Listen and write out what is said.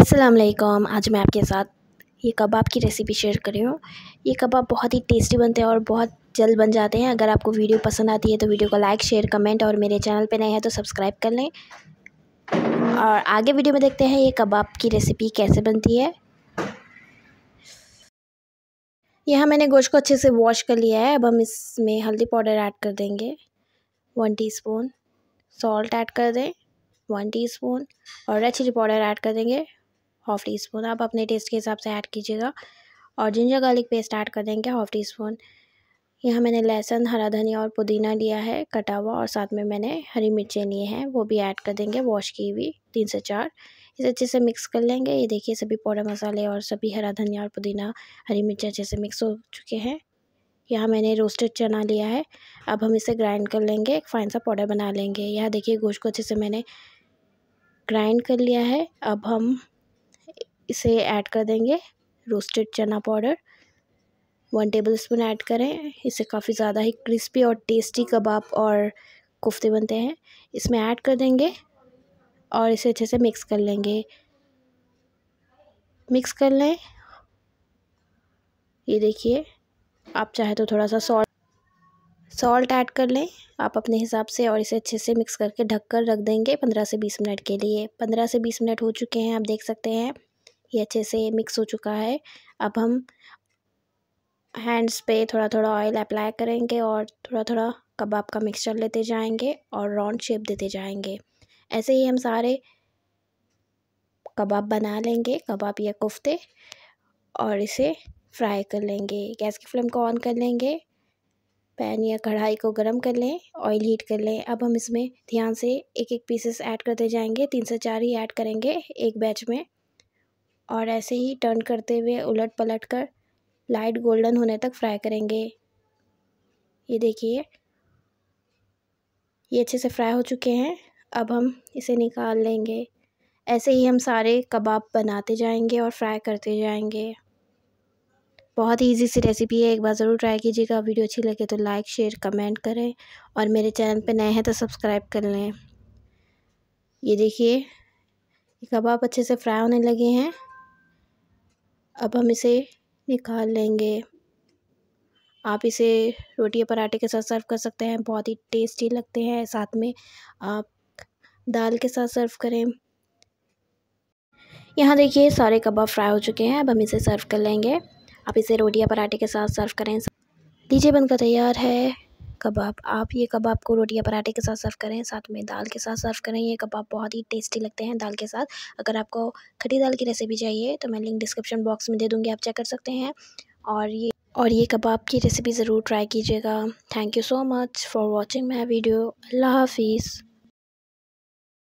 असलकम आज मैं आपके साथ ये कबाब की रेसिपी शेयर कर रही हूँ ये कबाब बहुत ही टेस्टी बनते हैं और बहुत जल्द बन जाते हैं अगर आपको वीडियो पसंद आती है तो वीडियो को लाइक शेयर कमेंट और मेरे चैनल पे नए हैं तो सब्सक्राइब कर लें और आगे वीडियो में देखते हैं ये कबाब की रेसिपी कैसे बनती है यहाँ मैंने गोश्त को अच्छे से वॉश कर लिया है अब हम इसमें हल्दी पाउडर ऐड कर देंगे वन स्पून सॉल्ट ऐड कर दें वन टीस्पून और रेड चिली पाउडर ऐड कर देंगे हाफ टी स्पून आप अपने टेस्ट के हिसाब से ऐड कीजिएगा और जिंजर गार्लिक पेस्ट ऐड कर देंगे हाफ टी स्पून यहाँ मैंने लहसुन हरा धनिया और पुदीना लिया है कटा हुआ और साथ में मैंने हरी मिर्चें लिए हैं वो भी ऐड कर देंगे वॉश की हुई तीन से चार इसे अच्छे से मिक्स कर लेंगे ये देखिए सभी पाउडर मसाले और सभी हरा धनिया और पुदीना हरी मिर्च अच्छे से मिक्स हो चुके हैं यहाँ मैंने रोस्टेड चना लिया है अब हम इसे ग्राइंड कर लेंगे एक फाइन सा पाउडर बना लेंगे यहाँ देखिए गोश्त को अच्छे से मैंने ग्राइंड कर लिया है अब हम इसे ऐड कर देंगे रोस्टेड चना powder one tablespoon add करें इससे काफ़ी ज़्यादा ही क्रिस्पी और टेस्टी कबाब और कोफ्ते बनते हैं इसमें ऐड कर देंगे और इसे अच्छे से मिक्स कर लेंगे मिक्स कर लें ये देखिए आप चाहे तो थोड़ा सा सॉल्ट सॉल्ट ऐड कर लें आप अपने हिसाब से और इसे अच्छे से मिक्स करके ढक कर रख देंगे पंद्रह से बीस मिनट के लिए पंद्रह से बीस मिनट हो चुके हैं आप देख सकते हैं ये अच्छे से मिक्स हो चुका है अब हम हैंड्स पे थोड़ा थोड़ा ऑयल अप्लाई करेंगे और थोड़ा थोड़ा कबाब का मिक्सचर लेते जाएंगे और राउंड शेप देते जाएंगे ऐसे ही हम सारे कबाब बना लेंगे कबाब या कोफ्ते और इसे फ्राई कर लेंगे गैस की फ्लेम को ऑन कर लेंगे पैन या कढ़ाई को गर्म कर लें ऑयल हीट कर लें अब हम इसमें ध्यान से एक एक पीसेस ऐड करते जाएंगे तीन से चार ही ऐड करेंगे एक बैच में और ऐसे ही टर्न करते हुए उलट पलट कर लाइट गोल्डन होने तक फ्राई करेंगे ये देखिए ये अच्छे से फ्राई हो चुके हैं अब हम इसे निकाल लेंगे ऐसे ही हम सारे कबाब बनाते जाएंगे और फ्राई करते जाएंगे बहुत इजी सी रेसिपी है एक बार ज़रूर ट्राई कीजिएगा वीडियो अच्छी लगे तो लाइक शेयर कमेंट करें और मेरे चैनल पर नए हैं तो सब्सक्राइब कर लें ये देखिए कबाब अच्छे से फ्राई होने लगे हैं अब हम इसे निकाल लेंगे आप इसे रोटी या पराठे के साथ सर्व कर सकते हैं बहुत ही टेस्टी लगते हैं साथ में आप दाल के साथ सर्व करें यहाँ देखिए सारे कबाब फ्राई हो चुके हैं अब हम इसे सर्व कर लेंगे आप इसे रोटी या पराठे के साथ सर्व करें लीजिए बनकर तैयार है कबाब आप ये कबाब को रोटी या पराठे के साथ सर्व करें साथ में दाल के साथ सर्व करें ये कबाब बहुत ही टेस्टी लगते हैं दाल के साथ अगर आपको खटी दाल की रेसिपी चाहिए तो मैं लिंक डिस्क्रिप्शन बॉक्स में दे दूँगी आप चेक कर सकते हैं और ये और ये कबाब की रेसिपी ज़रूर ट्राई कीजिएगा thank you so much for watching my video अल्लाह हाफिज़